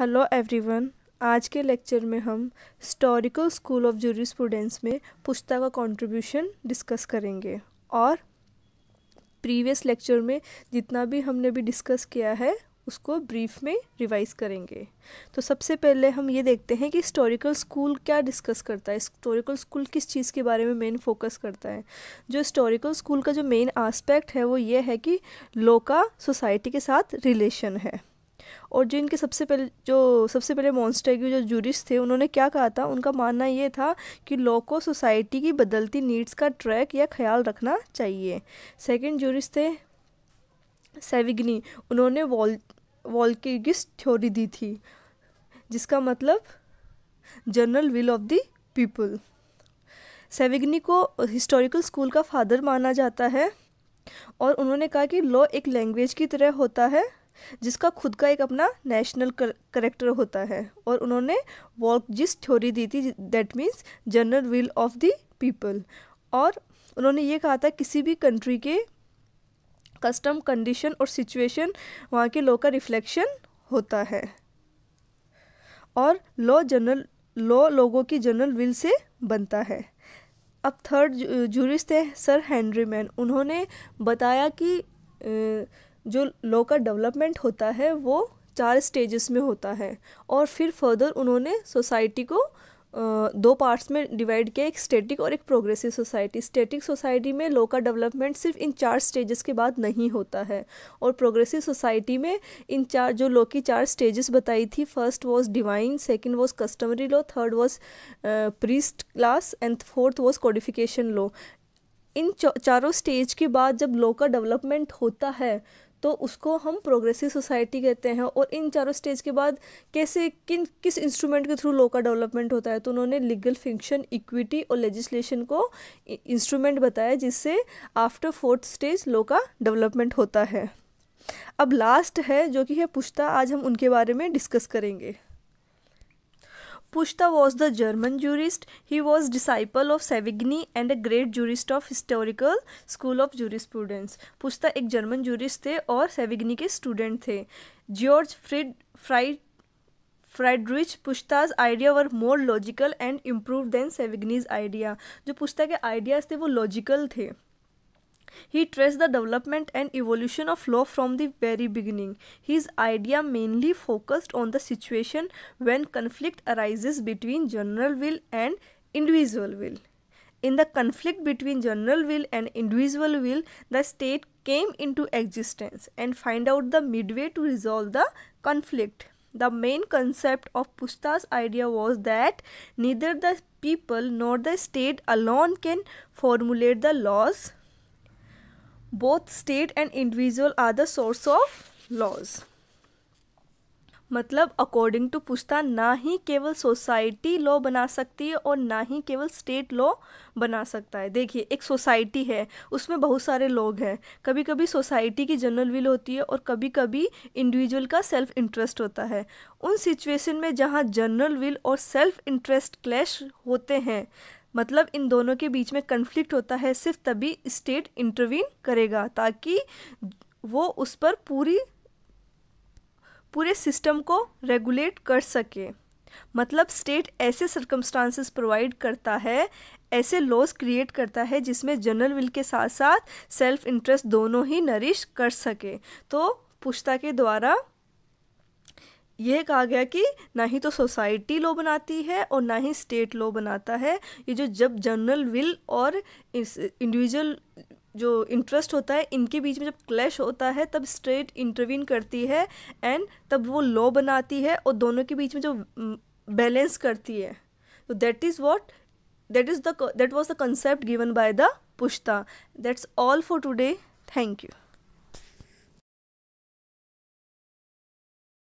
Hello everyone आज के lecture में हम हिस्टोरिकल स्कूल ऑफ स्टूडेंट्स में पुस्तक का कंट्रीब्यूशन डिस्कस करेंगे और प्रीवियस लेक्चर में जितना भी हमने भी डिस्कस किया है उसको ब्रीफ में रिवाइज करेंगे तो सबसे पहले हम ये देखते हैं कि हिस्टोरिकल स्कूल क्या डिस्कस करता है हिस्टोरिकल स्कूल किस चीज़ के बारे में मेन फोकस करता है जो हिस्टोरिकल स्कूल का जो मेन आस्पेक्ट है वो ये है कि लोका सोसाइटी के साथ रिलेशन है और जो इनके सबसे पहले जो सबसे पहले के जो जूरिस्ट थे उन्होंने क्या कहा था उनका मानना ये था कि लॉ को सोसाइटी की बदलती नीड्स का ट्रैक या ख्याल रखना चाहिए सेकेंड जूरिस्ट थे सेविग्नी उन्होंने वॉल वॉल्किगिस थ्योरी दी थी जिसका मतलब general will of the people Savigny को हिस्टोरिकल स्कूल का फादर माना जाता है और उन्होंने कहा कि लॉ एक लैंग्वेज की तरह होता है जिसका खुद का एक अपना नेशनल करेक्टर होता है और उन्होंने वॉक जिस थ्योरी दी थी that means general will of the people और उन्होंने ये कहा था किसी भी कंट्री के कस्टम कंडीशन और सिचुएशन वहाँ के लॉ का रिफ्लेक्शन होता है और लॉ जनरल लॉ लोगों की जनरल विल से बनता है अब थर्ड जूरिस्ट है सर हैंनरी मैन उन्होंने बताया कि जो लॉ का डेवलपमेंट होता है वो चार स्टेजेस में होता है और फिर फर्दर उन्होंने सोसाइटी को दो पार्ट्स में डिवाइड किया एक स्टैटिक और एक प्रोग्रेसिव सोसाइटी स्टैटिक सोसाइटी में लो का डेवलपमेंट सिर्फ इन चार स्टेजेस के बाद नहीं होता है और प्रोग्रेसिव सोसाइटी में इन चार जो लो की चार स्टेजेस बताई थी first was divine second was customary law third was priest class and fourth was codification law इन चारों स्टेज के बाद जब लो का डेवलपमेंट होता है तो उसको हम प्रोग्रेसिव सोसाइटी कहते हैं और इन चारों स्टेज के बाद कैसे किन किस इंस्ट्रूमेंट के थ्रू लॉ का डेवलपमेंट होता है तो उन्होंने लीगल फंक्शन इक्विटी और लेजिस्लेशन को इंस्ट्रूमेंट बताया जिससे आफ्टर फोर्थ स्टेज लॉ का डेवलपमेंट होता है अब लास्ट है जो कि है पुश्ता आज हम उनके बारे में डिस्कस करेंगे Pushta was the German jurist. He was disciple of Savigny and a great jurist of historical school of jurisprudence. Pushta एक German jurist थे और Savigny के student थे George Fried Fried Friedrich Puchta's idea were more logical and improve then Savigny's idea जो Puchta के ideas थे वो logical थे He traced the development and evolution of law from the very beginning. His idea mainly focused on the situation when conflict arises between general will and individual will. In the conflict between general will and individual will, the state came into existence and find out the midway to resolve the conflict. The main concept of Pushta's idea was that neither the people nor the state alone can formulate the laws both state and individual are the source of laws मतलब according to Puchta ना ही केवल society law बना सकती है और ना ही केवल state law बना सकता है देखिए एक सोसाइटी है उसमें बहुत सारे लोग हैं कभी कभी सोसाइटी की जनरल विल होती है और कभी कभी इंडिविजुअल का सेल्फ इंटरेस्ट होता है उन सिचुएशन में जहाँ जनरल विल और सेल्फ इंटरेस्ट क्लैश होते हैं मतलब इन दोनों के बीच में कन्फ्लिक्ट होता है सिर्फ तभी स्टेट इंटरवीन करेगा ताकि वो उस पर पूरी पूरे सिस्टम को रेगुलेट कर सके मतलब स्टेट ऐसे सरकमस्टांसिस प्रोवाइड करता है ऐसे लॉज क्रिएट करता है जिसमें जनरल विल के साथ साथ सेल्फ इंटरेस्ट दोनों ही नरिश कर सके तो पुश्ता के द्वारा ये कहा गया कि ना ही तो सोसाइटी लॉ बनाती है और ना ही स्टेट लॉ बनाता है ये जो जब जनरल विल और इंडिविजुअल जो इंटरेस्ट होता है इनके बीच में जब क्लैश होता है तब स्टेट इंटरवीन करती है एंड तब वो लॉ बनाती है और दोनों के बीच में जो बैलेंस करती है तो that is what that is the that was the concept given by the Puchta that's all for today thank you